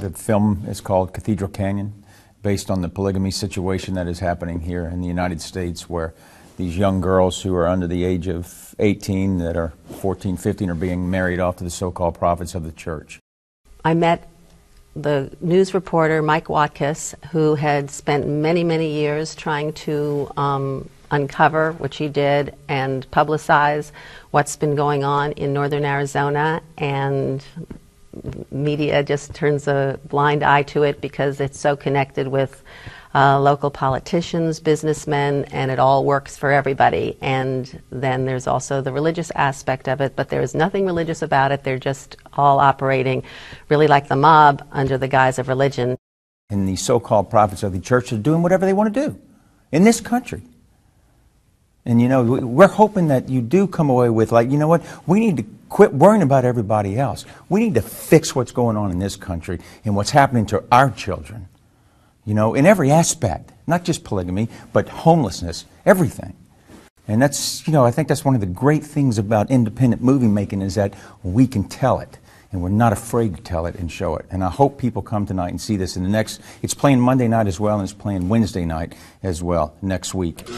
The film is called Cathedral Canyon, based on the polygamy situation that is happening here in the United States, where these young girls who are under the age of 18 that are 14, 15 are being married off to the so called prophets of the church. I met the news reporter Mike Watkiss, who had spent many, many years trying to um, uncover, which he did, and publicize what's been going on in northern Arizona and media just turns a blind eye to it because it's so connected with uh, local politicians, businessmen, and it all works for everybody. And then there's also the religious aspect of it, but there is nothing religious about it. They're just all operating really like the mob under the guise of religion. And the so called prophets of the church are doing whatever they want to do in this country. And you know, we're hoping that you do come away with, like, you know what? We need to quit worrying about everybody else. We need to fix what's going on in this country and what's happening to our children, you know, in every aspect, not just polygamy, but homelessness, everything. And that's, you know, I think that's one of the great things about independent movie making is that we can tell it and we're not afraid to tell it and show it. And I hope people come tonight and see this. And the next, it's playing Monday night as well, and it's playing Wednesday night as well next week.